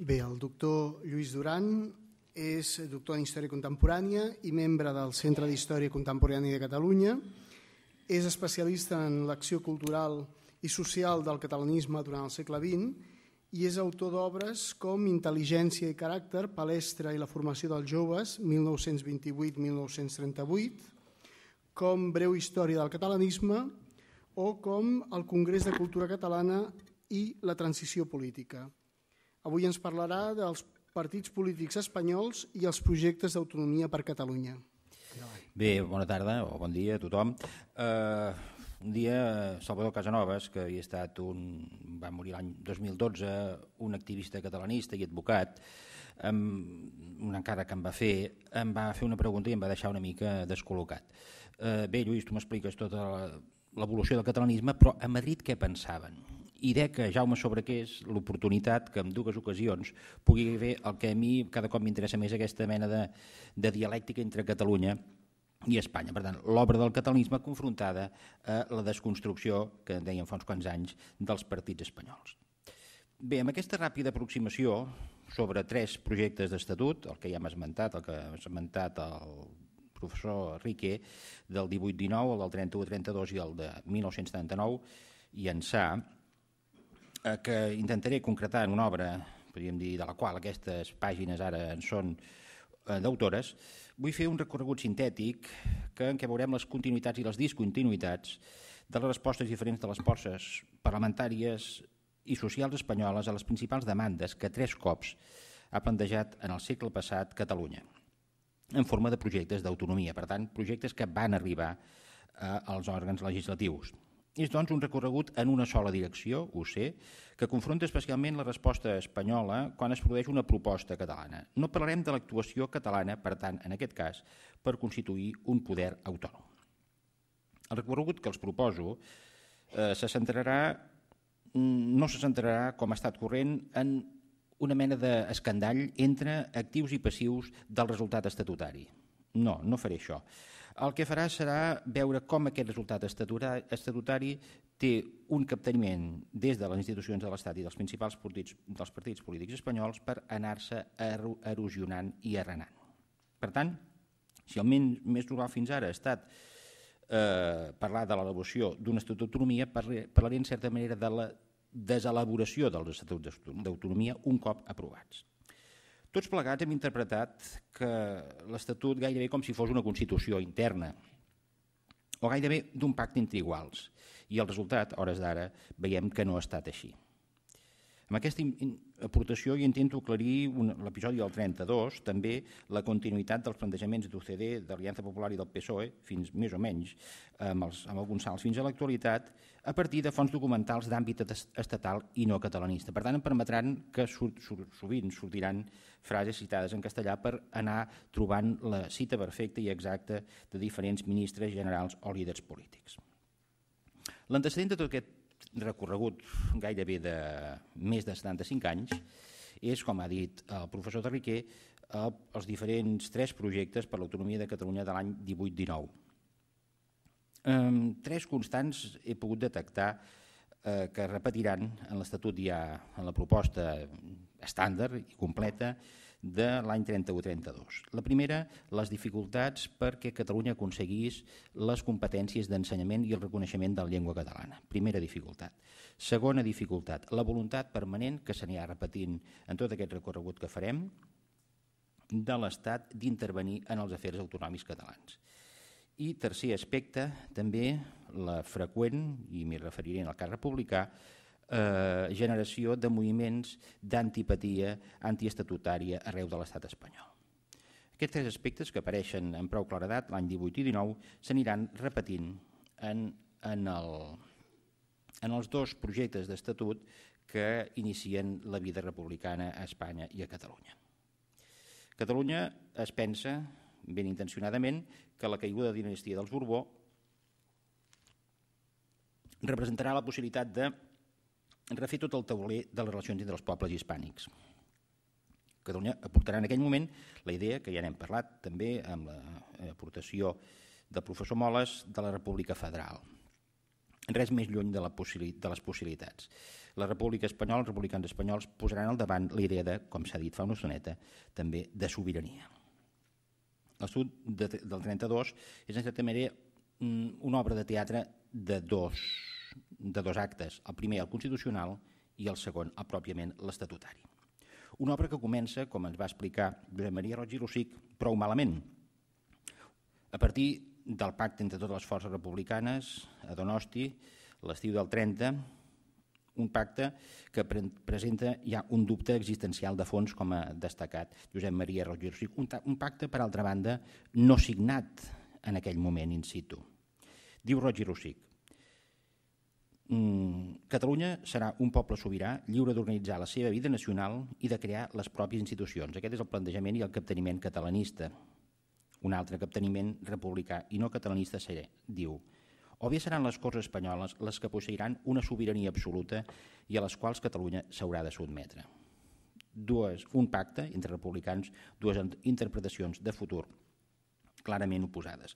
Bé, el doctor Lluís Duran és doctor en Història Contemporània i membre del Centre d'Història Contemporània de Catalunya. És especialista en l'acció cultural i social del catalanisme durant el segle XX i és autor d'obres com Intel·ligència i caràcter, Palestra i la formació dels joves, 1928-1938, com Breu història del catalanisme o com el Congrés de Cultura Catalana i la transició política. Avui ens parlarà dels partits polítics espanyols i els projectes d'autonomia per Catalunya. Bé, bona tarda o bon dia a tothom. Uh, un dia eh, Salvador Casanovas, que havia estat un, va morir l'any 2012, un activista catalanista i advocat, amb una cara que em va fer, em va fer una pregunta i em va deixar una mica descol·locat. Uh, bé, Lluís, tu m'expliques tota l'evolució del catalanisme, però a Madrid què pensaven? i de que Jaume Sobrequés l'oportunitat que en dues ocasions pugui fer el que a mi cada cop m'interessa més aquesta mena de, de dialèctica entre Catalunya i Espanya. Per tant, l'obra del catalanisme confrontada a la desconstrucció, que deien fa uns quants anys, dels partits espanyols. Bé, amb aquesta ràpida aproximació sobre tres projectes d'estatut, el que ja hem esmentat, el que ha esmentat el professor Riquet, del 18-19, el del 31-32 i el de 1979, i ençà, Eh, que intentaré concretar en una obra, podríem dir, de la qual aquestes pàgines ara en són eh, d'autores, vull fer un recorregut sintètic que, en què veurem les continuïtats i les discontinuïtats de les respostes diferents de les forces parlamentàries i socials espanyoles a les principals demandes que tres cops ha plantejat en el segle passat Catalunya, en forma de projectes d'autonomia, per tant, projectes que van arribar eh, als òrgans legislatius. És, doncs, un recorregut en una sola direcció, ho sé, que confronta especialment la resposta espanyola quan es produeix una proposta catalana. No parlarem de l'actuació catalana, per tant, en aquest cas, per constituir un poder autònom. El recorregut que els proposo eh, se centrarà, no se centrarà, com ha estat corrent, en una mena d'escandall entre actius i passius del resultat estatutari. No, no faré això el que farà serà veure com aquest resultat estatutari té un capteniment des de les institucions de l'Estat i dels principals partits, dels partits polítics espanyols per anar-se erosionant i arrenant. Per tant, si el més normal fins ara ha estat eh, parlar de l'elaboració d'un estatut d'autonomia, parlaré en certa manera de la deselaboració dels estatuts d'autonomia un cop aprovats. Tots plegats hem interpretat que l'Estatut gairebé com si fos una Constitució interna o gairebé d'un pacte entre iguals. I el resultat, hores d'ara, veiem que no ha estat així. Amb aquesta aportació jo intento aclarir l'episodi del 32, també la continuïtat dels plantejaments d'UCD, d'Aliança Popular i del PSOE, fins més o menys, amb, els, amb alguns salts fins a l'actualitat, a partir de fons documentals d'àmbit estatal i no catalanista. Per tant, em permetran que so, so, sovint sortiran frases citades en castellà per anar trobant la cita perfecta i exacta de diferents ministres generals o líders polítics. L'antecedent de tot aquest recorregut gairebé de més de 75 anys, és, com ha dit el professor de Riquer, els diferents tres projectes per l'autonomia de Catalunya de l'any 18-19. Tres constants he pogut detectar eh, que repetiran en l'Estatut ja en la proposta estàndard i completa, de l'any 31-32. La primera, les dificultats perquè Catalunya aconseguís les competències d'ensenyament i el reconeixement de la llengua catalana. Primera dificultat. Segona dificultat, la voluntat permanent que s'anirà repetint en tot aquest recorregut que farem de l'Estat d'intervenir en els afers autonòmics catalans. I tercer aspecte, també la freqüent, i m'hi referiré en el cas republicà, Eh, generació de moviments d'antipatia antiestatutària arreu de l'estat espanyol. Aquests tres aspectes que apareixen en prou claredat l'any 18 i 19 s'aniran repetint en, en, el, en els dos projectes d'estatut que inicien la vida republicana a Espanya i a Catalunya. Catalunya es pensa, ben intencionadament, que la caiguda de la dinastia dels Borbó representarà la possibilitat de refer tot el tauler de les relacions entre els pobles hispànics. Catalunya aportarà en aquell moment la idea, que ja n'hem parlat també amb l'aportació eh, del professor Moles, de la República Federal. Res més lluny de, la de les possibilitats. La República Espanyola, els republicans espanyols, posaran al davant la idea de, com s'ha dit fa una soneta, també de sobirania. L'estud sud de, del 32 és en certa manera mm, una obra de teatre de dos de dos actes, el primer el constitucional i el segon el pròpiament l'estatutari. Una obra que comença, com ens va explicar Josep Maria Roig i Lucic, prou malament. A partir del pacte entre totes les forces republicanes a Donosti, l'estiu del 30, un pacte que pre presenta ja un dubte existencial de fons, com ha destacat Josep Maria Roger. Un, un pacte, per altra banda, no signat en aquell moment in situ. Diu Roger Rosic, Mm, Catalunya serà un poble sobirà, lliure d'organitzar la seva vida nacional i de crear les pròpies institucions. Aquest és el plantejament i el capteniment catalanista. Un altre capteniment republicà i no catalanista serà, diu, o bé seran les Corts espanyoles les que posseiran una sobirania absoluta i a les quals Catalunya s'haurà de sotmetre. Dues, un pacte entre republicans, dues interpretacions de futur clarament oposades.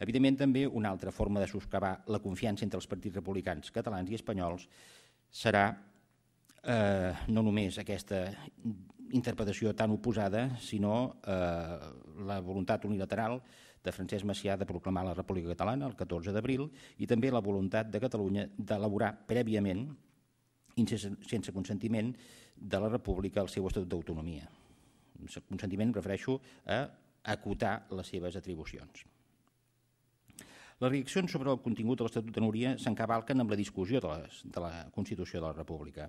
Evidentment, també una altra forma de soscavar la confiança entre els partits republicans catalans i espanyols serà eh, no només aquesta interpretació tan oposada, sinó eh, la voluntat unilateral de Francesc Macià de proclamar la República Catalana el 14 d'abril i també la voluntat de Catalunya d'elaborar prèviament, sense consentiment, de la República el seu estatut d'autonomia. Consentiment em refereixo a acotar les seves atribucions. Les reaccions sobre el contingut de l'Estatut de Núria s'encavalquen amb la discussió de, les, de la Constitució de la República.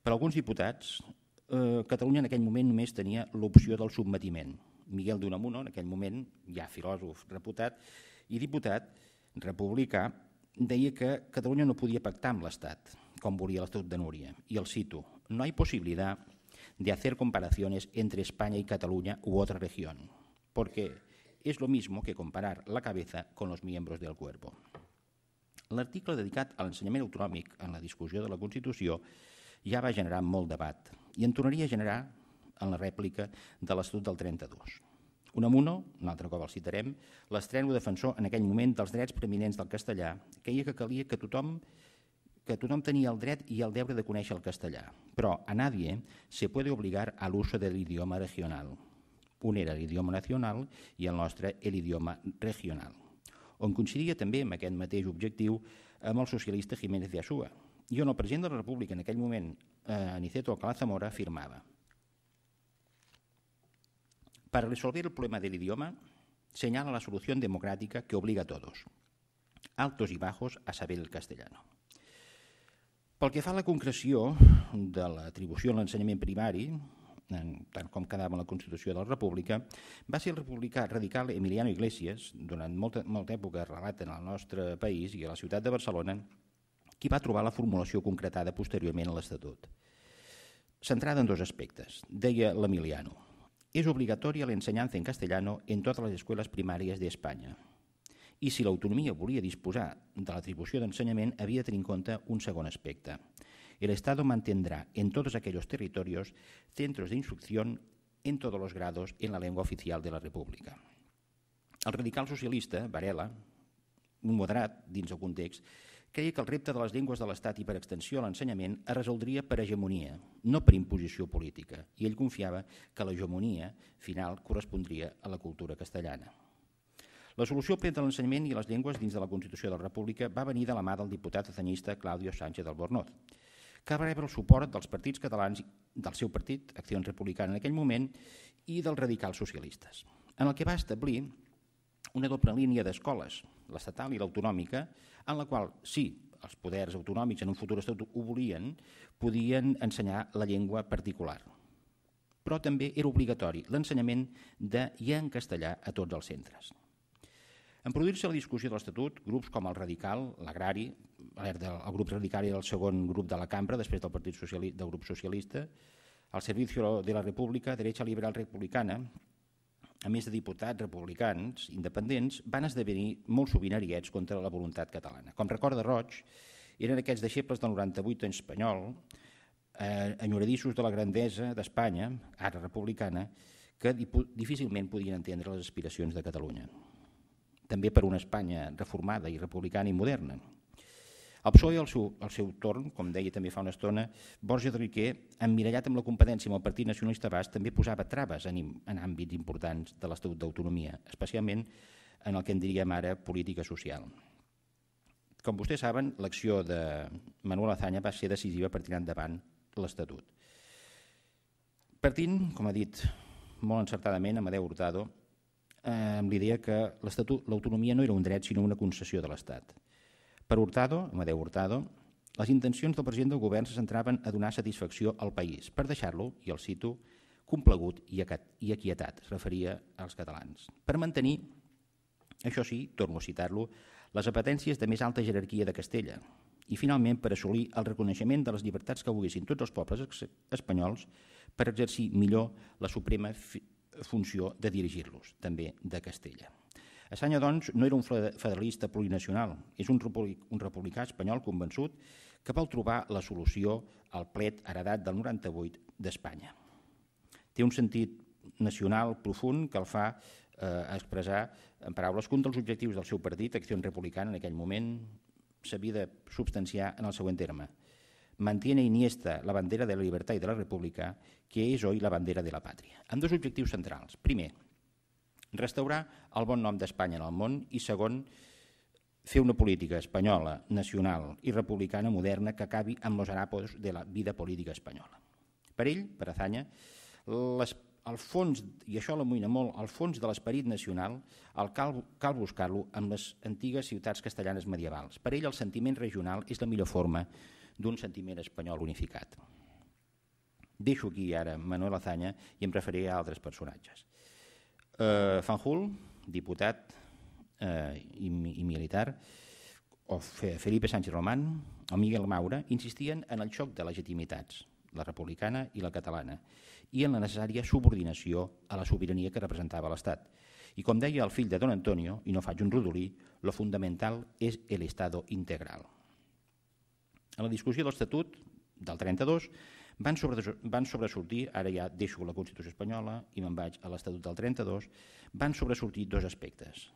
Per alguns diputats, eh, Catalunya en aquell moment només tenia l'opció del submetiment. Miguel d'Unamuno, en aquell moment, ja filòsof reputat i diputat republicà, deia que Catalunya no podia pactar amb l'Estat, com volia l'Estatut de Núria, i el cito, no hi ha possibilitat de fer comparacions entre Espanya i Catalunya u altra regió, perquè es lo mismo que comparar la cabeza con los miembros del cuerpo. L'article dedicat a l'ensenyament autonòmic en la discussió de la Constitució ja va generar molt debat i en tornaria a generar en la rèplica de l'Estatut del 32. Un amuno, un altre cop el citarem, l'estreno defensor en aquell moment dels drets preeminents del castellà, queia que calia que tothom que tothom tenia el dret i el deure de conèixer el castellà, però a nadie se puede obligar al l'uso de l'idioma regional. Un era l'idioma nacional i el nostre l'idioma regional, on coincidia també amb aquest mateix objectiu amb el socialista Jiménez de Asúa, i on el president de la República en aquell moment, eh, Aniceto Alcalá Zamora, afirmava Para resolver el problema del idioma, señala la solución democrática que obliga a todos, altos y bajos, a saber el castellano. Pel que fa a la concreció de l'atribució a l'ensenyament primari, tant com quedava en la Constitució de la República, va ser el republicà radical Emiliano Iglesias, durant molta, molta època relat en el nostre país i a la ciutat de Barcelona, qui va trobar la formulació concretada posteriorment a l'Estatut. Centrada en dos aspectes, deia l'Emiliano. És obligatòria l'ensenyança en castellano en totes les escoles primàries d'Espanya. I si l'autonomia volia disposar de l'atribució d'ensenyament, havia de tenir en compte un segon aspecte, el Estado mantendrá en todos aquellos territorios centros de instrucción en todos los grados en la lengua oficial de la República. El radical socialista, Varela, un moderat dins el context, creia que el repte de les llengües de l'Estat i per extensió a l'ensenyament es resoldria per hegemonia, no per imposició política, i ell confiava que l'hegemonia final correspondria a la cultura castellana. La solució per a l'ensenyament i les llengües dins de la Constitució de la República va venir de la mà del diputat atenyista Claudio Sánchez del Bornot, que va rebre el suport dels partits catalans, del seu partit, Acció Republicana en aquell moment, i dels radicals socialistes, en el que va establir una doble línia d'escoles, l'estatal i l'autonòmica, en la qual, sí, els poders autonòmics en un futur estat ho volien, podien ensenyar la llengua particular. Però també era obligatori l'ensenyament de i en castellà a tots els centres. En produir-se la discussió de l'Estatut, grups com el Radical, l'Agrari, el grup radical era el segon grup de la cambra, després del Partit Socialista, del Grup Socialista, el Servicio de la República, Derecha Liberal Republicana, a més de diputats republicans independents, van esdevenir molt sovint ariets contra la voluntat catalana. Com recorda Roig, eren aquests deixebles del 98 en espanyol, eh, enyoradissos de la grandesa d'Espanya, ara republicana, que difícilment podien entendre les aspiracions de Catalunya també per una Espanya reformada i republicana i moderna. El PSOE, al seu, al seu torn, com deia també fa una estona, Borja de Riquet, emmirallat amb la competència amb el Partit Nacionalista Bas, també posava traves en, en àmbits importants de l'Estatut d'Autonomia, especialment en el que en diríem ara política social. Com vostès saben, l'acció de Manuel Azanya va ser decisiva per tirar endavant l'Estatut. Partint, com ha dit molt encertadament Amadeu Hurtado, eh, amb l'idea que l'autonomia no era un dret sinó una concessió de l'Estat. Per Hurtado, Amadeu Hurtado, les intencions del president del govern se centraven a donar satisfacció al país per deixar-lo, i el cito, complegut i aquietat, es referia als catalans, per mantenir, això sí, torno a citar-lo, les apetències de més alta jerarquia de Castella i, finalment, per assolir el reconeixement de les llibertats que volguessin tots els pobles espanyols per exercir millor la suprema funció de dirigir-los, també de Castella. Assanya, doncs, no era un federalista plurinacional, és un, un republicà espanyol convençut que vol trobar la solució al plet heredat del 98 d'Espanya. Té un sentit nacional profund que el fa eh, expressar en paraules que un dels objectius del seu partit, Acció Republicana en aquell moment, s'havia de substanciar en el següent terme – mantiene Iniesta la bandera de la libertad y de la república, que és hoy la bandera de la pàtria. Amb dos objectius centrals. Primer, restaurar el bon nom d'Espanya en el món i segon, fer una política espanyola, nacional i republicana moderna que acabi amb los harapos de la vida política espanyola. Per ell, per Azanya, les, el fons, i això l'amoïna molt, el fons de l'esperit nacional el cal, cal buscar-lo en les antigues ciutats castellanes medievals. Per ell, el sentiment regional és la millor forma d'un sentiment espanyol unificat. Deixo aquí ara Manuel Azanya i em referiré a altres personatges. Eh, Fanjul, diputat eh, i, i militar, o Felipe Sánchez Román, o Miguel Maura, insistien en el xoc de legitimitats, la republicana i la catalana, i en la necessària subordinació a la sobirania que representava l'Estat. I com deia el fill de Don Antonio, i no faig un rodolí, lo fundamental és el estado integral. En la discussió de l'Estatut del 32 van, sobre, van sobresortir, ara ja deixo la Constitució espanyola i me'n vaig a l'Estatut del 32, van sobresortir dos aspectes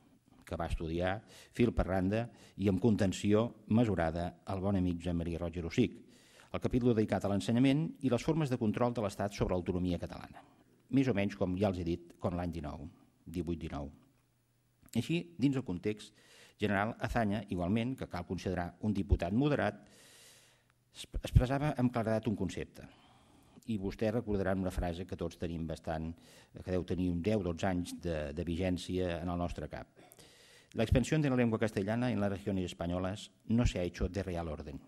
que va estudiar fil per randa i amb contenció mesurada el bon amic Joan Maria Roger Ossic, el capítol dedicat a l'ensenyament i les formes de control de l'Estat sobre l'autonomia catalana, més o menys com ja els he dit, com l'any 19, 18-19. Així, dins el context general, Azanya, igualment, que cal considerar un diputat moderat, expressava amb claredat un concepte i vostè recordarà una frase que tots tenim bastant, que deu tenir un 10-12 anys de, de vigència en el nostre cap. La expansió de la llengua castellana en les regions espanyoles no s'ha ha hecho de real orden.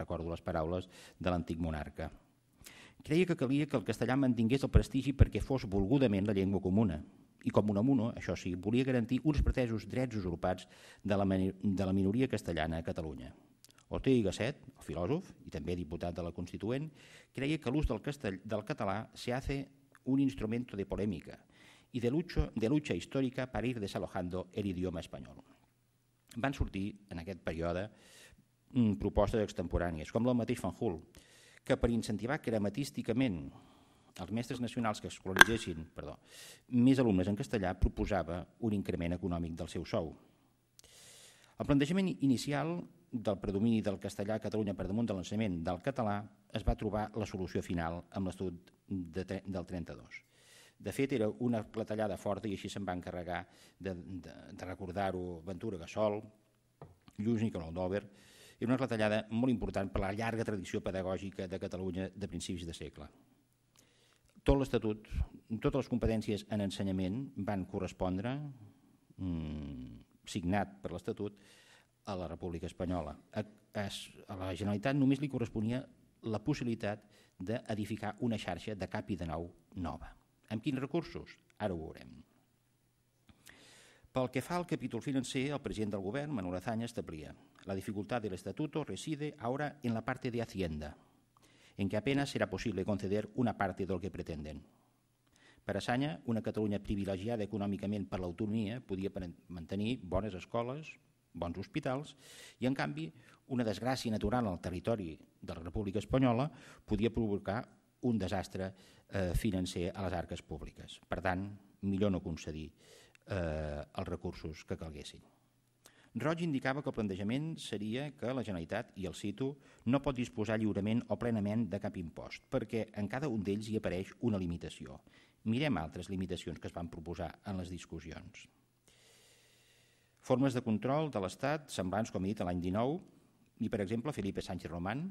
Recordo les paraules de l'antic monarca. Creia que calia que el castellà mantingués el prestigi perquè fos volgudament la llengua comuna. I com un amuno, això sí, volia garantir uns pretesos drets usurpats de la, de la minoria castellana a Catalunya. Ortega i Gasset, el filòsof i també diputat de la Constituent, creia que l'ús del, castell, del català se hace un instrumento de polèmica i de, lucho, de lucha històrica per ir desalojando el idioma espanyol. Van sortir en aquest període mm, propostes extemporànies, com el mateix Fanjul, que per incentivar crematísticament els mestres nacionals que escolaritzessin perdó, més alumnes en castellà proposava un increment econòmic del seu sou, el plantejament inicial del predomini del castellà a Catalunya per damunt de l'ensenyament del català es va trobar la solució final amb l'Estatut de, del 32. De fet, era una platallada forta i així se'n va encarregar de, de, de recordar-ho Ventura Gasol, Lluís Nicolau Dover, era una platallada molt important per la llarga tradició pedagògica de Catalunya de principis de segle. Tot l'Estatut, totes les competències en ensenyament van correspondre mmm, signat per l'Estatut a la República Espanyola. A, a la Generalitat només li corresponia la possibilitat d'edificar una xarxa de cap i de nou nova. Amb quins recursos? Ara ho veurem. Pel que fa al capítol financer, el president del govern, Manuel Azanya, establia la dificultat de l'estatuto reside ahora en la parte de Hacienda, en que apenas será posible conceder una parte del que pretenden. Per a Sanya, una Catalunya privilegiada econòmicament per l'autonomia podia mantenir bones escoles, bons hospitals, i en canvi una desgràcia natural al territori de la República Espanyola podia provocar un desastre eh, financer a les arques públiques. Per tant, millor no concedir eh, els recursos que calguessin. Roig indicava que el plantejament seria que la Generalitat, i el cito, no pot disposar lliurement o plenament de cap impost, perquè en cada un d'ells hi apareix una limitació, Mirem altres limitacions que es van proposar en les discussions. Formes de control de l'Estat semblants, com he dit, a l'any 19, i per exemple Felipe Sánchez Román,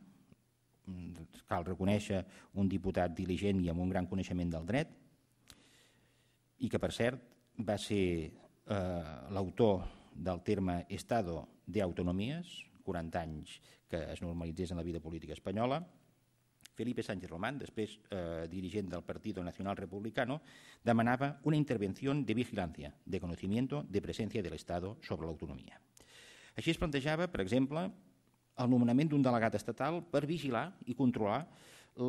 mm, cal reconèixer un diputat diligent i amb un gran coneixement del dret, i que per cert va ser eh, l'autor del terme Estado de Autonomies, 40 anys que es normalitzés en la vida política espanyola, Felipe Sánchez Román, després eh, dirigent del Partido Nacional Republicano, demanava una intervenció de vigilància, de coneixement, de presència de l'Estat sobre l'autonomia. Així es plantejava, per exemple, el nomenament d'un delegat estatal per vigilar i controlar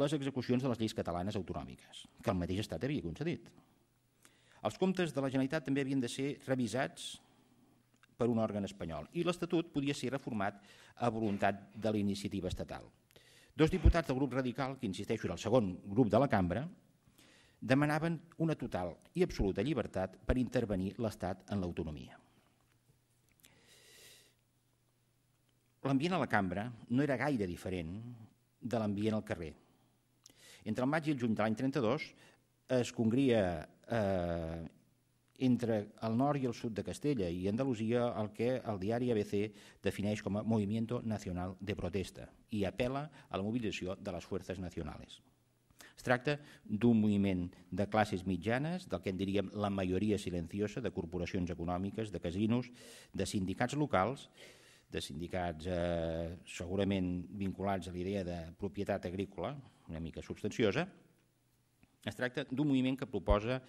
les execucions de les lleis catalanes autonòmiques, que el mateix Estat havia concedit. Els comptes de la Generalitat també havien de ser revisats per un òrgan espanyol i l'Estatut podia ser reformat a voluntat de la iniciativa estatal. Dos diputats del grup radical, que insisteixo era el segon grup de la cambra, demanaven una total i absoluta llibertat per intervenir l'Estat en l'autonomia. L'ambient a la cambra no era gaire diferent de l'ambient al carrer. Entre el maig i el juny de l'any 32 es congria eh, entre el nord i el sud de Castella i Andalusia el que el diari ABC defineix com a Movimiento Nacional de Protesta i apela a la mobilització de les forces nacionals. Es tracta d'un moviment de classes mitjanes, del que en diríem la majoria silenciosa, de corporacions econòmiques, de casinos, de sindicats locals, de sindicats eh, segurament vinculats a la idea de propietat agrícola, una mica substanciosa, es tracta d'un moviment que proposa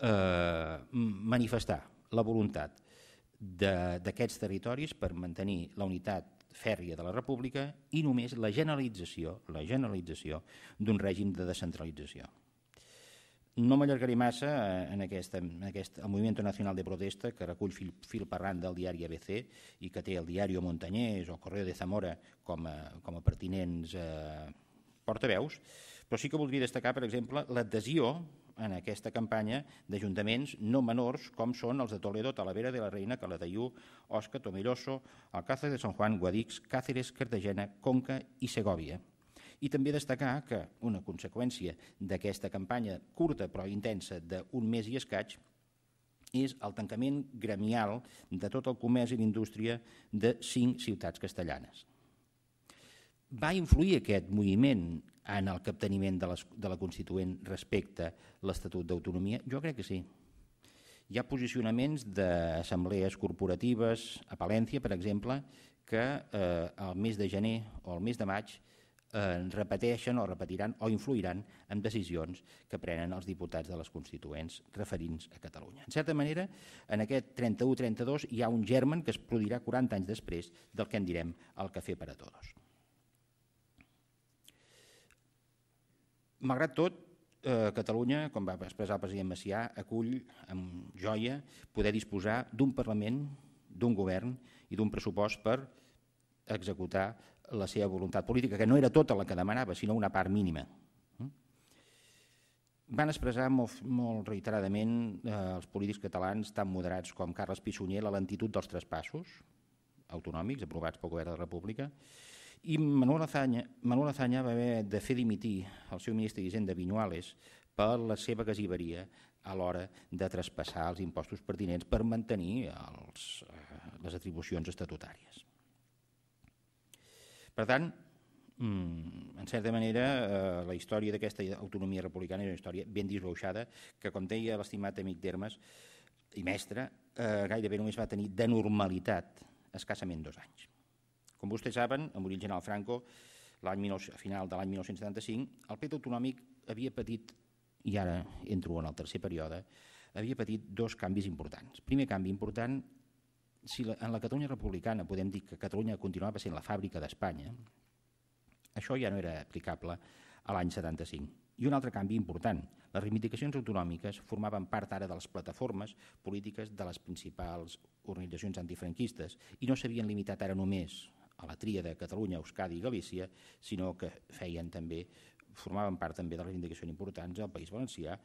eh, manifestar la voluntat d'aquests territoris per mantenir la unitat fèrria de la república i només la generalització la generalització d'un règim de descentralització. No m'allargaré massa eh, en, aquest, en aquest, el Moviment Nacional de Protesta que recull fil, fil del diari ABC i que té el diari Montañés o Correo de Zamora com a, com a pertinents eh, portaveus, però sí que voldria destacar, per exemple, l'adhesió en aquesta campanya d'ajuntaments no menors com són els de Toledo, Talavera de la Reina, Calatayú, Osca, Tomelloso, Alcázar de San Juan, Guadix, Cáceres, Cartagena, Conca i Segòvia. I també destacar que una conseqüència d'aquesta campanya curta però intensa d'un mes i escaig és el tancament gremial de tot el comerç i l'indústria de cinc ciutats castellanes. Va influir aquest moviment en el capteniment de, les, de la Constituent respecte l'Estatut d'Autonomia? Jo crec que sí. Hi ha posicionaments d'assemblees corporatives a Palència, per exemple, que eh, el mes de gener o el mes de maig eh, repeteixen o repetiran o influiran en decisions que prenen els diputats de les Constituents referents a Catalunya. En certa manera, en aquest 31-32 hi ha un germen que es produirà 40 anys després del que en direm el cafè per a tots. Malgrat tot, eh, Catalunya, com va expressar el president Macià, acull amb joia poder disposar d'un Parlament, d'un govern i d'un pressupost per executar la seva voluntat política, que no era tota la que demanava, sinó una part mínima. Mm? Van expressar molt, molt reiteradament eh, els polítics catalans tan moderats com Carles Pissonier, la lentitud dels traspassos autonòmics aprovats pel govern de la República, i Manuel Azanya, Manuel Azanya va haver de fer dimitir el seu ministre d'Hisenda Vinyuales per la seva gasiveria a l'hora de traspassar els impostos pertinents per mantenir els, eh, les atribucions estatutàries. Per tant, mm, en certa manera, eh, la història d'aquesta autonomia republicana és una història ben disbauxada que, com deia l'estimat amic d'Hermes i mestre, eh, gairebé només va tenir de normalitat escassament dos anys. Com vostès saben, amb origen al Franco, a final de l'any 1975, el pet autonòmic havia patit, i ara entro en el tercer període, havia patit dos canvis importants. Primer canvi important, si en la Catalunya republicana podem dir que Catalunya continuava sent la fàbrica d'Espanya, això ja no era aplicable a l'any 75. I un altre canvi important, les reivindicacions autonòmiques formaven part ara de les plataformes polítiques de les principals organitzacions antifranquistes i no s'havien limitat ara només a la tria de Catalunya, Euskadi i Galícia, sinó que feien també, formaven part també de reivindicacions importants al País Valencià,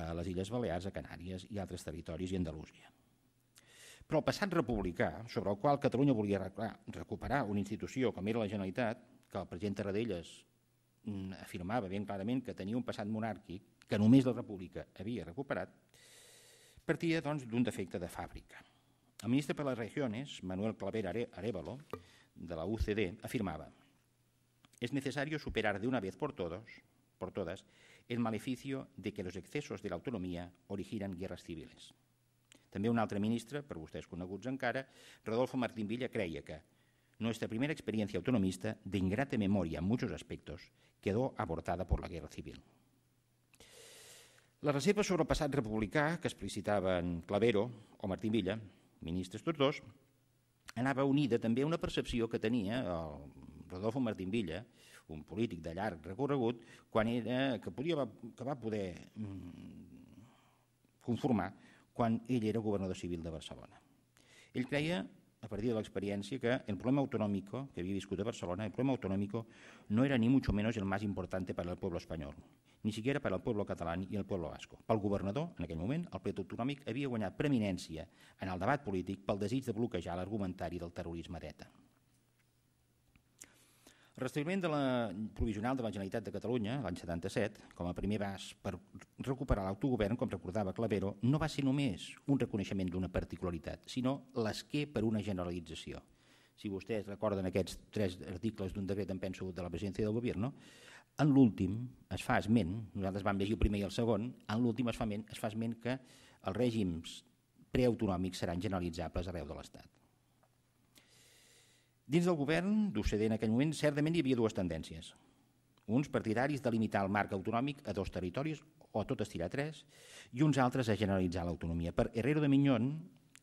a les Illes Balears, a Canàries i altres territoris i Andalusia. Però el passat republicà, sobre el qual Catalunya volia recuperar una institució com era la Generalitat, que el president Tarradellas mm, afirmava ben clarament que tenia un passat monàrquic que només la república havia recuperat, partia doncs, d'un doncs, defecte de fàbrica. El ministre per les regiones, Manuel Claver Arevalo, de la UCD afirmaba, es necesario superar de una vez por todos, por todas, el maleficio de que los excesos de l'autonomia originan guerres civiles. També un altre ministre, per vostès coneguts encara, Rodolfo Martín Villa, creia que nuestra primera experiencia autonomista, de ingrata memoria en muchos aspectos, quedó abortada por la guerra civil. Les receptes sobre el passat republicà que explicitaven Clavero o Martín Villa, ministres tots dos, anava unida també a una percepció que tenia el Rodolfo Martín Villa, un polític de llarg recorregut, quan era, que, podia, que va poder mm, conformar quan ell era governador civil de Barcelona. Ell creia, a partir de l'experiència, que el problema autonòmic que havia viscut a Barcelona, el problema autonòmic no era ni mucho menos el més important per al poble espanyol ni siquiera per al poble català i el poble basco. Pel governador, en aquell moment, el plet autonòmic havia guanyat preeminència en el debat polític pel desig de bloquejar l'argumentari del terrorisme d'ETA. El de la provisional de la Generalitat de Catalunya l'any 77, com a primer pas per recuperar l'autogovern, com recordava Clavero, no va ser només un reconeixement d'una particularitat, sinó l'esquer per una generalització. Si vostès recorden aquests tres articles d'un decret, en penso, de la presidència del govern, no? En l'últim es fa esment, nosaltres vam llegir el primer i el segon, en l'últim es, fa esment, es fa esment que els règims preautonòmics seran generalitzables arreu de l'Estat. Dins del govern d'OCDE en aquell moment certament hi havia dues tendències. Uns partidaris de limitar el marc autonòmic a dos territoris o a tot estirar tres, i uns altres a generalitzar l'autonomia. Per Herrero de Minyón,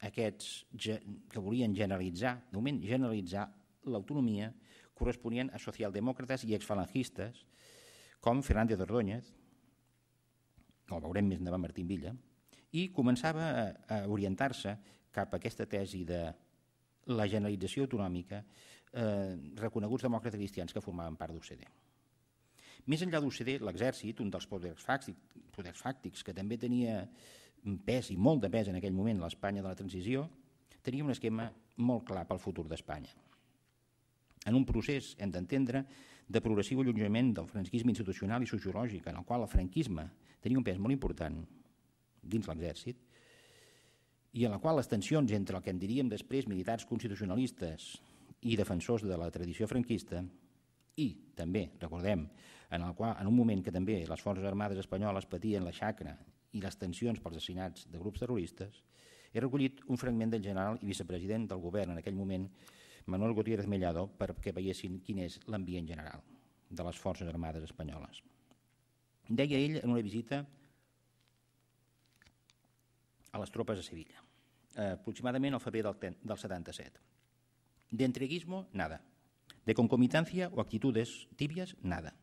aquests que volien generalitzar, de moment generalitzar l'autonomia, corresponien a socialdemòcrates i exfalangistes com Fernández Ordóñez, o veurem més endavant Martín Villa, i començava a, orientar-se cap a aquesta tesi de la generalització autonòmica eh, reconeguts demòcrates cristians que formaven part d'OCDE. Més enllà d'OCDE, l'exèrcit, un dels poders fàctics, poders fàctics que també tenia pes i molt de pes en aquell moment l'Espanya de la transició, tenia un esquema molt clar pel futur d'Espanya. En un procés, hem d'entendre, de progressiu allunyament del franquisme institucional i sociològic, en el qual el franquisme tenia un pes molt important dins l'exèrcit, i en la qual les tensions entre el que en diríem després militars constitucionalistes i defensors de la tradició franquista i també, recordem, en, el qual, en un moment que també les forces armades espanyoles patien la xacra i les tensions pels assassinats de grups terroristes, he recollit un fragment del general i vicepresident del govern en aquell moment Manuel Gutiérrez Mellado perquè veiessin quin és l'ambient general de les forces armades espanyoles. Deia ell en una visita a les tropes a Sevilla, eh, aproximadament al febrer del, del 77. De entreguismo, nada. De concomitancia o actitudes tibias, nada.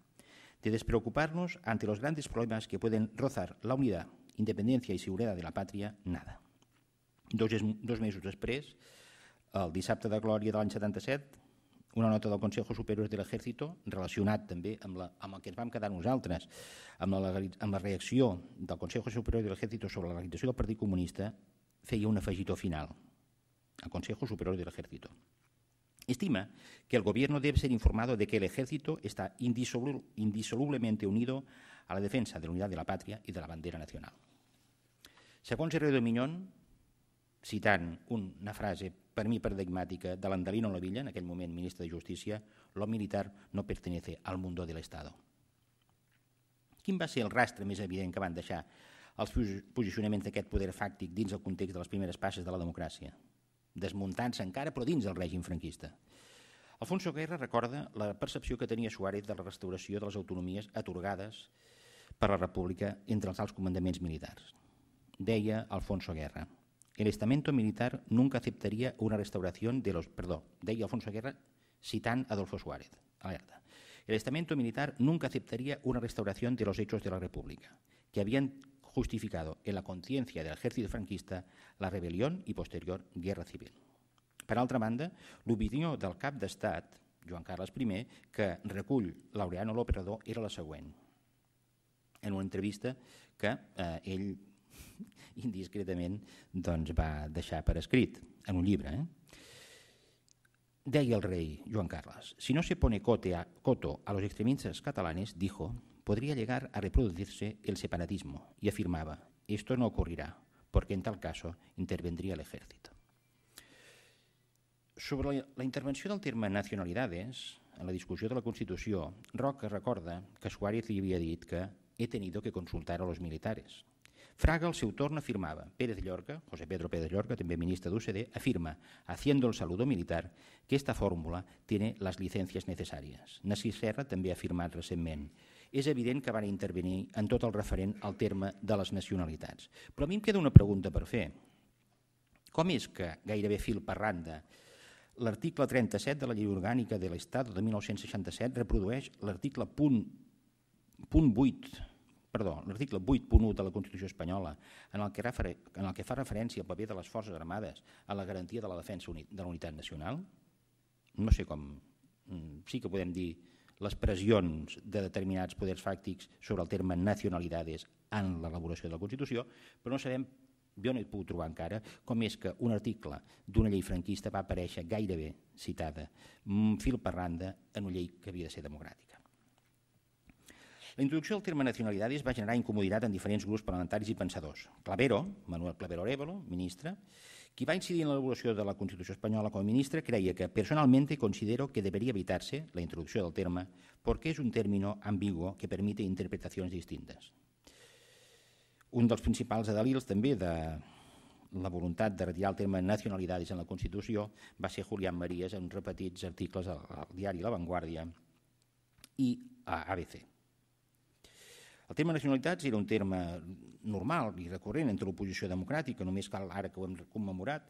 De despreocuparnos ante los grandes problemas que pueden rozar la unidad, independencia y seguridad de la patria, nada. Dos, dos mesos després, el dissabte de Glòria de l'any 77, una nota del Consejo Superior de l'Ejército relacionat també amb, la, amb el que ens vam quedar nosaltres, amb la, amb la reacció del Consejo Superior de l'Ejército sobre la legalització del Partit Comunista, feia un afegitó final al Consejo Superior del Ejército. Estima que el Gobierno debe ser informado de que el Ejército está indisolublemente unido a la defensa de la unidad de la patria y de la bandera nacional. Segons Herrero Minyón, citant una frase per mi paradigmàtica de Landalino Villa, en aquell moment ministre de Justícia, lo militar no pertenece al mundo del l'Estat. Quin va ser el rastre més evident que van deixar els posicionaments d'aquest poder fàctic dins el context de les primeres passes de la democràcia? Desmuntant-se encara, però dins el règim franquista. Alfonso Guerra recorda la percepció que tenia Suárez de la restauració de les autonomies atorgades per la república entre els alts comandaments militars. Deia Alfonso Guerra. El estamento militar nunca aceptaría una restauración de los... Perdón, de Alfonso Guerra citando a Adolfo Suárez. Alerta. El estamento militar nunca aceptaría una restauración de los hechos de la República, que habían justificado en la conciencia del ejército franquista la rebelión i posterior guerra civil. Per altra banda, l'opinió del cap d'estat, Joan Carles I, que recull Laureano l'Operador, era la següent. En una entrevista que eh, ell indiscretament doncs, va deixar per escrit, en un llibre. Eh? Deia el rei Joan Carles, si no se pone cote a, coto a los extremistas catalanes, dijo, podría llegar a reproducirse el separatismo, y afirmaba, esto no ocurrirá, porque en tal caso intervendría el ejército. Sobre la, la intervenció del terme nacionalidades en la discussió de la Constitució, Roca recorda que Suárez li havia dit que he tenido que consultar a los militares, Fraga, al seu torn, afirmava, Pérez Llorca, José Pedro Pérez Llorca, també ministre d'UCD, afirma, haciendo el saludo militar, que esta fórmula tiene las licencias necesarias. Nací Serra també ha afirmat recentment, és evident que van intervenir en tot el referent al terme de les nacionalitats. Però a mi em queda una pregunta per fer. Com és que, gairebé fil per randa, l'article 37 de la Llei Orgànica de l'Estat de 1967 reprodueix l'article punt, punt 8 perdó, l'article 8.1 de la Constitució espanyola, en el, que en el que fa referència al paper de les forces armades a la garantia de la defensa de la unitat nacional, no sé com, mm, sí que podem dir les pressions de determinats poders fàctics sobre el terme nacionalidades en l'elaboració de la Constitució, però no sabem, jo no he pogut trobar encara, com és que un article d'una llei franquista va aparèixer gairebé citada, mm, fil per randa, en una llei que havia de ser democràtica. La introducció del terme nacionalidades va generar incomoditat en diferents grups parlamentaris i pensadors. Clavero, Manuel Clavero Arevalo, ministre, qui va incidir en l'elaboració de la Constitució espanyola com a ministre creia que personalment considero que debería evitarse la introducció del terme perquè és un término ambiguo que permite interpretacions distintes. Un dels principals adalils també de la voluntat de retirar el terme nacionalidades en la Constitució va ser Julián Marías en repetits articles al diari La Vanguardia i a ABC. El terme nacionalitats era un terme normal i recurrent entre l'oposició democràtica, només cal, ara que ho hem commemorat,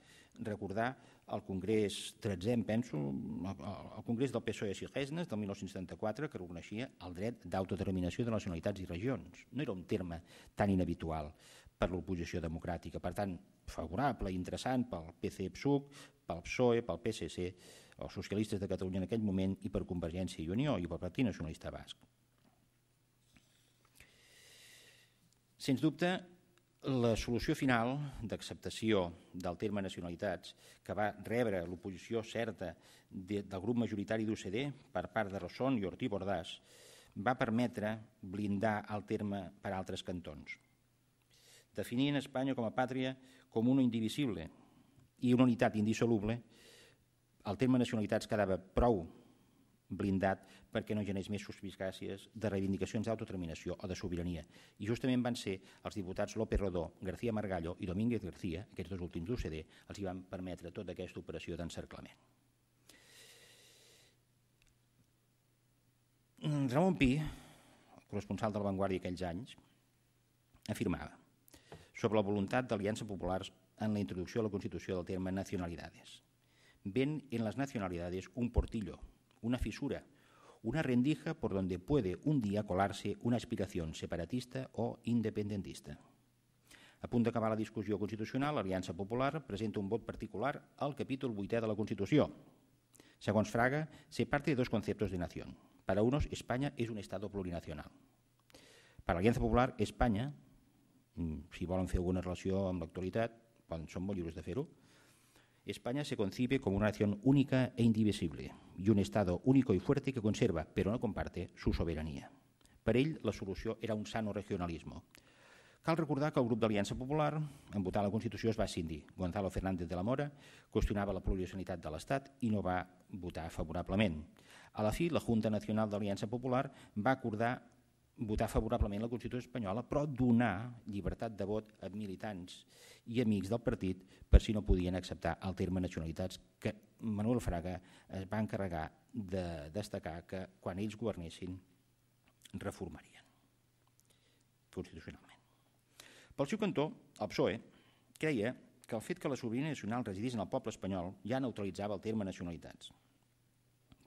recordar el Congrés 13, penso, el Congrés del PSOE de Silgesnes del 1974, que reconeixia el dret d'autodeterminació de nacionalitats i regions. No era un terme tan inhabitual per l'oposició democràtica, per tant, favorable i interessant pel PC-PSUC, pel PSOE, pel PSC, els socialistes de Catalunya en aquell moment i per Convergència i Unió i pel Partit Nacionalista Basc. Sens dubte, la solució final d'acceptació del terme nacionalitats, que va rebre l'oposició certa del grup majoritari d'OCD per part de Rosson i Ortí Bordàs, va permetre blindar el terme per altres cantons, definint Espanya com a pàtria com una indivisible i una unitat indissoluble, el terme nacionalitats quedava prou blindat perquè no generés més suspicàcies de reivindicacions d'autodeterminació o de sobirania. I justament van ser els diputats López Rodó, García Margallo i Domínguez García, aquests dos últims d'UCD, els hi van permetre tota aquesta operació d'encerclament. Ramon Pi, corresponsal de la Vanguardia aquells anys, afirmava sobre la voluntat d'aliança populars en la introducció a la Constitució del terme nacionalidades. Ven en les nacionalidades un portillo, una fisura, una rendija por donde puede un día colarse una aspiración separatista o independentista. A punt d'acabar la discussió constitucional, l'Aliança Popular presenta un vot particular al capítol 8 de la Constitució. Segons Fraga, se parte de dos conceptos de nació. Per a unos, Espanya es un estat plurinacional. Per a l'Aliança Popular, Espanya, mm, si volen fer alguna relació amb l'actualitat, són molt lliures de fer-ho, España se concibe como una nación única e indivisible i un Estado único i fuerte que conserva, però no comparte, su soberania. Per ell, la solució era un sano regionalisme. Cal recordar que el grup d'Aliança Popular, en votar la Constitució, es va cindir. Gonzalo Fernández de la Mora qüestionava la pluriosanitat de l'Estat i no va votar favorablement. A la fi, la Junta Nacional d'Aliança Popular va acordar votar favorablement la Constitució espanyola, però donar llibertat de vot a militants i amics del partit per si no podien acceptar el terme nacionalitats que Manuel Fraga es va encarregar de destacar que quan ells governessin reformarien constitucionalment. Pel seu cantó, el PSOE creia que el fet que la sobirania nacional residís en el poble espanyol ja neutralitzava el terme nacionalitats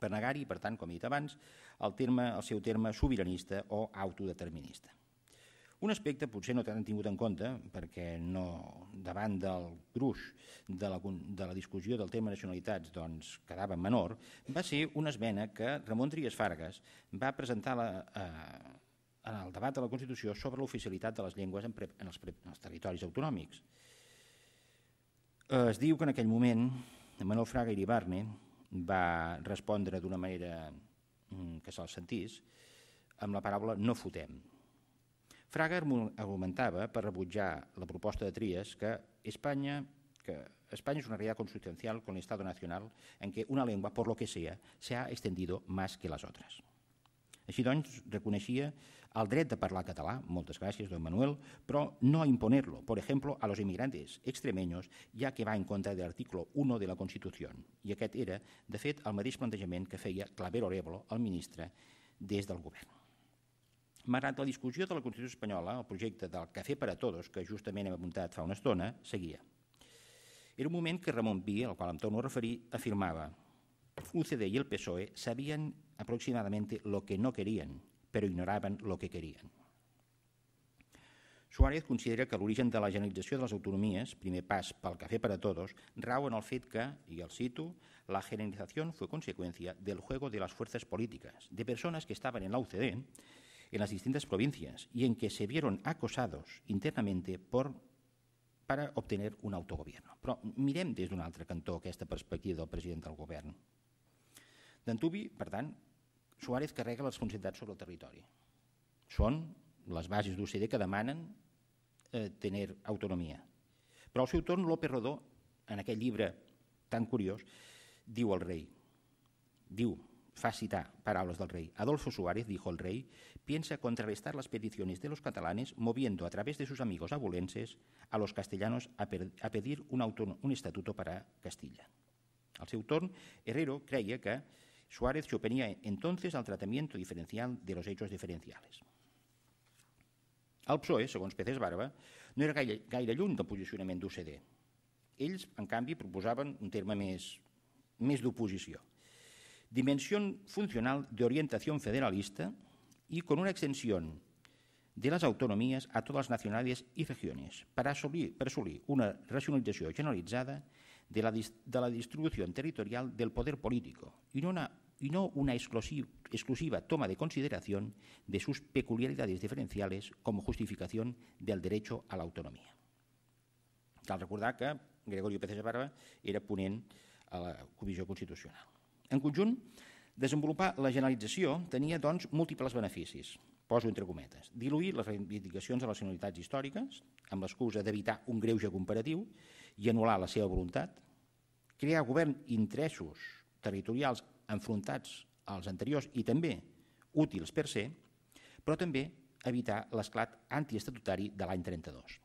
per negar-hi, per tant, com he dit abans, el, terme, el seu terme sobiranista o autodeterminista. Un aspecte potser no t'han tingut en compte, perquè no, davant del gruix de la, de la discussió del tema nacionalitats doncs, quedava menor, va ser una esmena que Ramon Trias Fargas va presentar la, eh, en el debat de la Constitució sobre l'oficialitat de les llengües en, pre, en, els, en els territoris autonòmics. Es diu que en aquell moment Manuel Fraga i Iribarne va respondre d'una manera mm, que se'l sentís, amb la paraula no fotem. Fraga argumentava per rebutjar la proposta de Trias que Espanya, que Espanya és una realitat consustancial con l'estat Nacional en que una llengua, per lo que sea, se ha extendido más que les altres. Així doncs, reconeixia el dret de parlar català, moltes gràcies, don Manuel, però no a imponerlo, per exemple, a los inmigrantes extremeños, ja que va en contra de l'article 1 de la Constitució. I aquest era, de fet, el mateix plantejament que feia Claver Rebolo, el ministre, des del govern. Malgrat la discussió de la Constitució espanyola, el projecte del Cafè per a Todos, que justament hem apuntat fa una estona, seguia. Era un moment que Ramon Pí, al qual em torno a referir, afirmava UCD y el PSOE sabían aproximadamente lo que no querían, pero ignoraven lo que querien. Suárez considera que l'origen de la generalització de les autonomies, primer pas pel café per a todos, rau en el fet que, i el cito, la generalització fue conseqüència del juego de les forces polítiques, de persones que estaven en la UCD, en les distintas províncies, i en que se vieron acosados internamente per para obtenir un autogobierno. Però mirem des d'un altre cantó aquesta perspectiva del president del govern. D'Antubi, per tant, Suárez carrega la responsabilitat sobre el territori. Són les bases d'OCDE que demanen eh, tenir autonomia. Però al seu torn, López Rodó, en aquest llibre tan curiós, diu al rei, diu, fa citar paraules del rei, Adolfo Suárez, dijo el rey, piensa contrarrestar las peticiones de los catalanes moviendo a través de sus amigos abulenses a los castellanos a, a pedir un, un estatuto para Castilla. Al seu torn, Herrero creia que Suárez se oponía entonces al tratamiento diferencial de los hechos diferenciales. El PSOE, segons Pérez Barba, no era gaire, gaire lluny del posicionament d'UCD. Ells, en canvi, proposaven un terme més, més d'oposició. Dimensión funcional de orientación federalista y con una extensión de las autonomías a todas las nacionalitats y regiones para assolir, per assolir una racionalització generalitzada de la, de la distribución territorial del poder político y no una, y no una exclusiva, exclusiva toma de consideración de sus peculiaridades diferenciales como justificación del derecho a l'autonomia. Cal recordar que Gregorio Pérez Barba era ponent a la Comissió Constitucional. En conjunt, desenvolupar la generalització tenia, doncs, múltiples beneficis. Poso entre cometes. Diluir les reivindicacions de les nacionalitats històriques, amb l'excusa d'evitar un greuge comparatiu i anul·lar la seva voluntat, crear govern interessos territorials enfrontats als anteriors i també útils per ser, però també evitar l'esclat antiestatutari de l'any 32.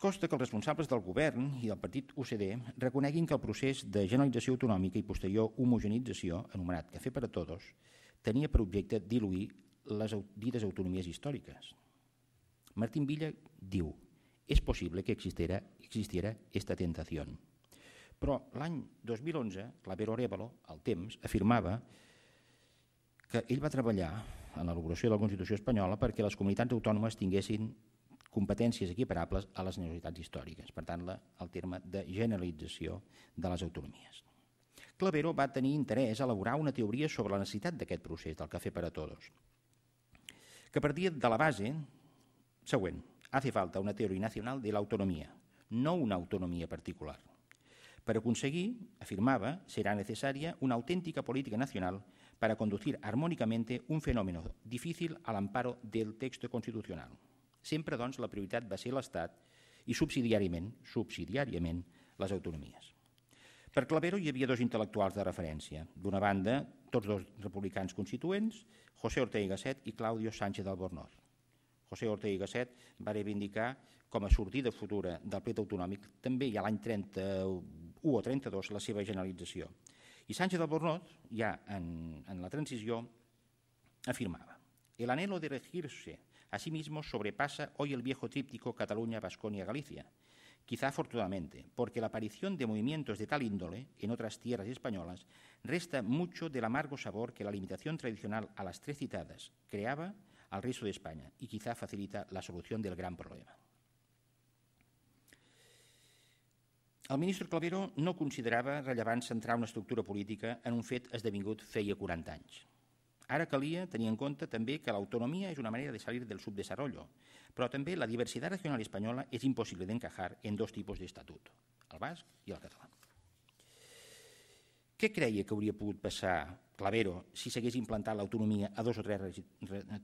Costa que els responsables del govern i del partit UCD reconeguin que el procés de generalització autonòmica i posterior homogenització, anomenat Cafè per a Todos, tenia per objecte diluir les dites autonomies històriques. Martín Villa diu és possible que existera existiera esta tentación. Però l'any 2011, Clavero Arevalo, al temps, afirmava que ell va treballar en l'elaboració de la Constitució espanyola perquè les comunitats autònomes tinguessin competències equiparables a les necessitats històriques, per tant, la, el terme de generalització de les autonomies. Clavero va tenir interès a elaborar una teoria sobre la necessitat d'aquest procés del cafè per a tots, que partia de la base següent. Hace falta una teoria nacional de la no una autonomia particular. Per aconseguir, afirmava, serà necessària una autèntica política nacional per a conducir harmònicament un fenomen difícil al amparo del text constitucional. Sempre, doncs, la prioritat va ser l'Estat i subsidiàriament, subsidiàriament, les autonomies. Per Clavero hi havia dos intel·lectuals de referència. D'una banda, tots dos republicans constituents, José Ortega Gasset i Claudio Sánchez Albornoz. José Ortega Gasset va reivindicar com a sortida futura del plet autonòmic, també hi ha l'any 31 o 32 la seva generalització. I Sánchez Bornot, ja en, en la transició, afirmava «El anhelo de regirse mismo sobrepasa hoy el viejo tríptico Cataluña, basconia Galicia. Quizá afortunadamente, porque la aparición de movimientos de tal índole en otras tierras españolas resta mucho del amargo sabor que la limitación tradicional a las tres citadas creaba al resto de España y quizá facilita la solución del gran problema. El ministre Clavero no considerava rellevant centrar una estructura política en un fet esdevingut feia 40 anys. Ara calia tenir en compte també que l'autonomia és una manera de salir del subdesarrollo, però també la diversitat regional espanyola és impossible d'encajar en dos tipus d'estatut, el basc i el català. Què creia que hauria pogut passar Clavero si s'hagués implantat l'autonomia a dos o tres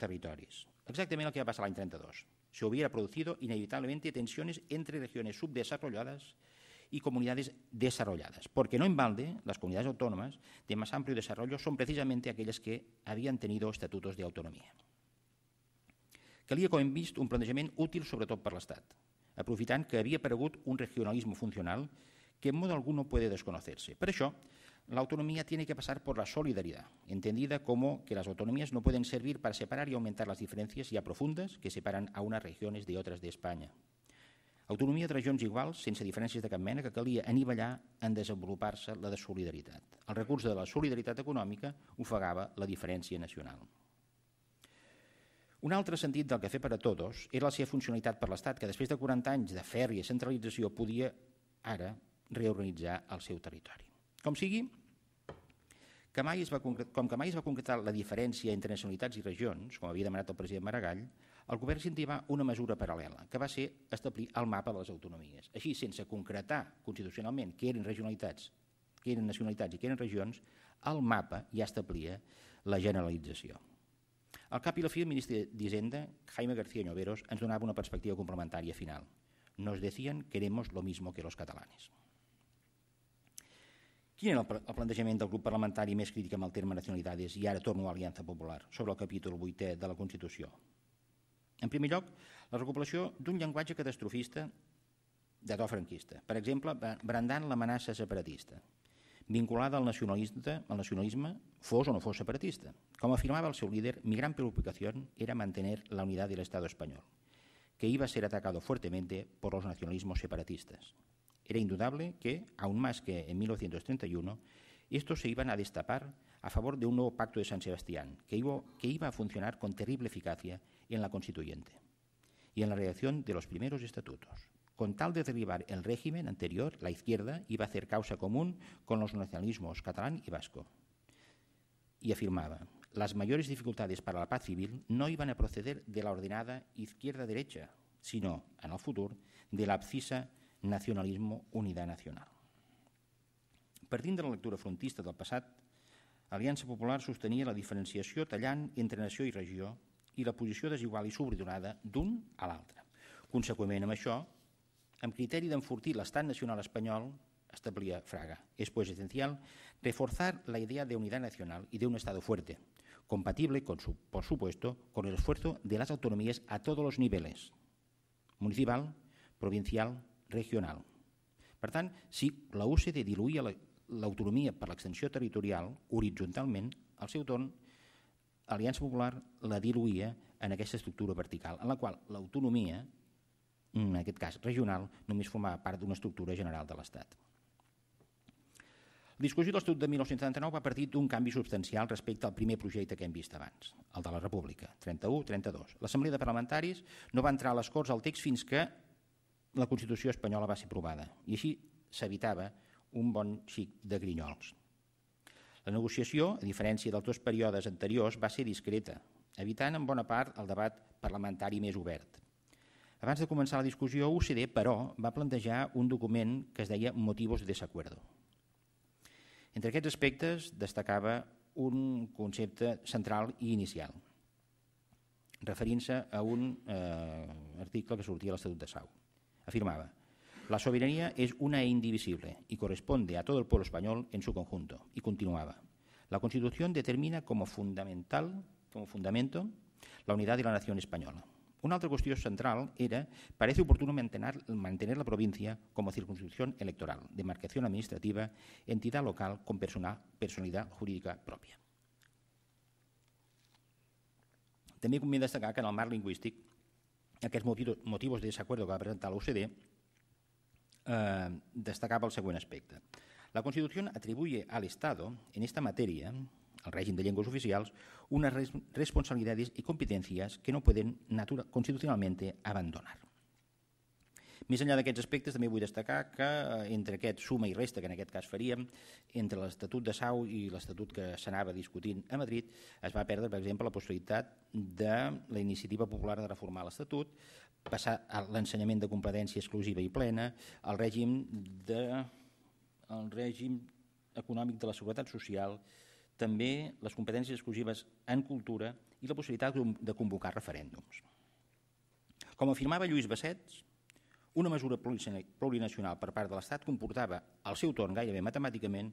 territoris? Exactament el que va passar l'any 32. Se hubiera producido inevitablemente tensiones entre regiones subdesarrolladas y comunidades desarrolladas, porque no en balde las comunidades autónomas de más amplio desarrollo son precisamente aquellas que habían tenido estatutos de autonomía. como hemos visto, un planteamiento útil sobre todo para la l'Estat, aprovechando que había aparegut un regionalismo funcional que en modo alguno puede desconocerse. Por eso, la autonomía tiene que pasar por la solidaridad, entendida como que las autonomías no pueden servir para separar y aumentar las diferencias ya profundas que separan a unas regiones de otras de España. Autonomia de regions iguals, sense diferències de cap mena, que calia anivellar en desenvolupar-se la de solidaritat. El recurs de la solidaritat econòmica ofegava la diferència nacional. Un altre sentit del cafè per a tots era la seva funcionalitat per l'Estat, que després de 40 anys de fèrria centralització podia ara reorganitzar el seu territori. Com sigui, que mai es va com que mai es va concretar la diferència entre nacionalitats i regions, com havia demanat el president Maragall, el govern sindi va una mesura paral·lela, que va ser establir el mapa de les autonomies. Així, sense concretar constitucionalment que eren regionalitats, que eren nacionalitats i que eren regions, el mapa ja establia la generalització. Al cap i la fi, el ministre d'Hisenda, Jaime García Lloveros, ens donava una perspectiva complementària final. Nos decían queremos lo mismo que los catalanes. Quin era el plantejament del grup parlamentari més crític amb el terme nacionalitats i ara torno a Aliança Popular sobre el capítol 8è de la Constitució? En primer lloc, la recuperació d'un llenguatge catastrofista de to franquista, per exemple, brandant l'amenaça separatista, vinculada al nacionalisme, al nacionalisme, fos o no fos separatista. Com afirmava el seu líder, mi gran preocupació era mantenir la unitat del l'estat espanyol, que iba a ser atacado fuertemente por los nacionalismos separatistas. Era indudable que, aún más que en 1931, estos se iban a destapar a favor de un nuevo pacto de San Sebastián, que que iba a funcionar con terrible eficacia en la constituyente y en la redacción de los primeros estatutos. Con tal de derribar el régimen anterior, la izquierda iba a hacer causa común con los nacionalismos catalán y vasco. Y afirmaba, las mayores dificultades para la paz civil no iban a proceder de la ordenada izquierda-derecha, sino, en el futur, de la abscisa nacionalismo-unidad nacional. Partint de la lectura frontista del passat, Aliança Popular sostenia la diferenciació tallant entre nació i regió i la posició desigual i subordinada d'un a l'altre. Conseqüentment amb això, amb criteri d'enfortir l'estat nacional espanyol, establia Fraga. és pues essencial reforzar la idea de unidad nacional y de un Estado fuerte, compatible, con su, por supuesto, con el esfuerzo de las autonomías a todos los niveles, municipal, provincial, regional. Per tant, si la UCD diluïa l'autonomia per l'extensió territorial, horitzontalment, al seu torn l'Aliança Popular la diluïa en aquesta estructura vertical, en la qual l'autonomia, en aquest cas regional, només formava part d'una estructura general de l'Estat. La discussió de l'Estatut de 1979 va partir d'un canvi substancial respecte al primer projecte que hem vist abans, el de la República, 31-32. L'Assemblea de Parlamentaris no va entrar a les Corts al text fins que la Constitució espanyola va ser aprovada i així s'evitava un bon xic de grinyols. La negociació, a diferència d'altres períodes anteriors, va ser discreta, evitant en bona part el debat parlamentari més obert. Abans de començar la discussió, UCD, però, va plantejar un document que es deia Motivos de desacuerdo. Entre aquests aspectes destacava un concepte central i inicial, referint-se a un eh, article que sortia a l'Estatut de Sau. Afirmava, La soberanía es una e indivisible y corresponde a todo el pueblo español en su conjunto. Y continuaba. La Constitución determina como fundamental, como fundamento, la unidad de la nación española. Una otra cuestión central era, parece oportuno mantener, la provincia como circunscripción electoral, demarcación administrativa, entidad local con personalidad jurídica propia. También conviene destacar que en el mar lingüístic aquellos motivos de desacuerdo que va presentar UCD... eh, destacava el següent aspecte. La Constitució atribuye al l'Estat en esta matèria, al règim de llengües oficials, unes responsabilitats i competències que no poden constitucionalment abandonar. Més enllà d'aquests aspectes, també vull destacar que eh, entre aquest suma i resta que en aquest cas faríem, entre l'Estatut de Sau i l'Estatut que s'anava discutint a Madrid, es va perdre, per exemple, la possibilitat de la iniciativa popular de reformar l'Estatut, passar a l'ensenyament de competència exclusiva i plena, al règim, de, al règim econòmic de la seguretat social, també les competències exclusives en cultura i la possibilitat de convocar referèndums. Com afirmava Lluís Bassets, una mesura plurinacional per part de l'Estat comportava, al seu torn gairebé matemàticament,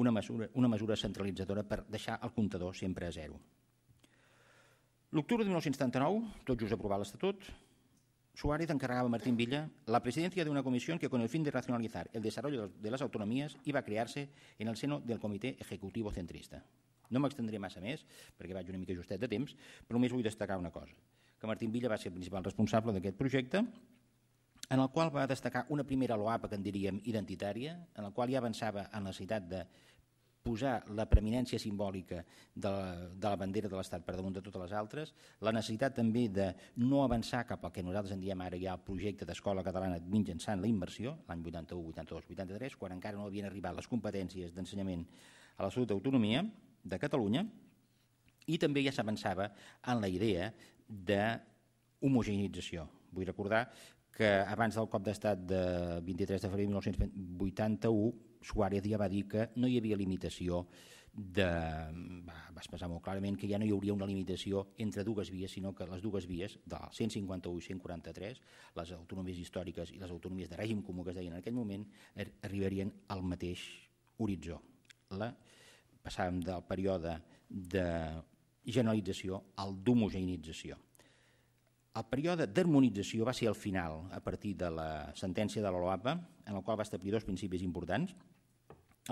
una mesura, una mesura centralitzadora per deixar el comptador sempre a zero. L'octubre de 1939, tot just aprovat l'Estatut, Suárez encarregava a Martín Villa la presidencia de una comisión que, con el fin de racionalizar el desarrollo de las autonomías, iba a crearse en el seno del Comitè Executiu Centrista. No m'extendré massa més, perquè vaig una mica justet de temps, però només vull destacar una cosa, que Martín Villa va ser el principal responsable d'aquest projecte, en el qual va destacar una primera loapa, que en diríem, identitària, en el qual ja avançava en la necessitat de posar la preeminència simbòlica de la, de la bandera de l'Estat per damunt de totes les altres, la necessitat també de no avançar cap al que nosaltres en diem ara ja el projecte d'escola catalana mitjançant la inversió, l'any 81, 82, 83, quan encara no havien arribat les competències d'ensenyament a la salut d'Autonomia de Catalunya, i també ja s'avançava en la idea de homogenització. Vull recordar que abans del cop d'estat de 23 de febrer de 1981, Suárez ja va dir que no hi havia limitació de, va, va expressar molt clarament que ja no hi hauria una limitació entre dues vies, sinó que les dues vies, de 151 i 143, les autonomies històriques i les autonomies de règim comú que es deien en aquell moment, er, arribarien al mateix horitzó. La, passàvem del període de generalització al d'homogenització el període d'harmonització va ser el final a partir de la sentència de la LOAPA, en el qual va establir dos principis importants,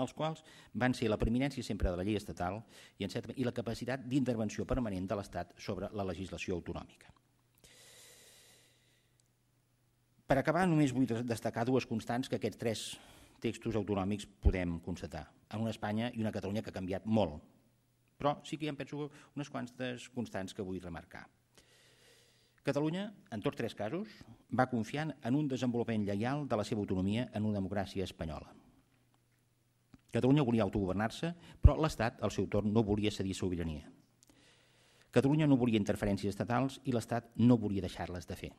els quals van ser la preeminència sempre de la llei estatal i, en certa, i la capacitat d'intervenció permanent de l'Estat sobre la legislació autonòmica. Per acabar, només vull destacar dues constants que aquests tres textos autonòmics podem constatar, en una Espanya i una Catalunya que ha canviat molt, però sí que hi ha, penso unes quantes constants que vull remarcar. Catalunya, en tots tres casos, va confiant en un desenvolupament lleial de la seva autonomia en una democràcia espanyola. Catalunya volia autogovernar-se, però l'Estat, al seu torn, no volia cedir sobirania. Catalunya no volia interferències estatals i l'Estat no volia deixar-les de fer.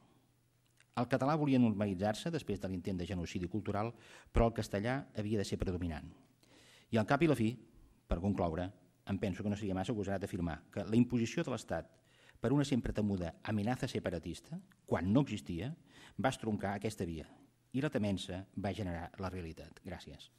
El català volia normalitzar-se després de l'intent de genocidi cultural, però el castellà havia de ser predominant. I al cap i la fi, per concloure, em penso que no seria massa agosarat afirmar que la imposició de l'Estat per una sempre temuda amenaça separatista, quan no existia, va estroncar aquesta via i la temença va generar la realitat. Gràcies.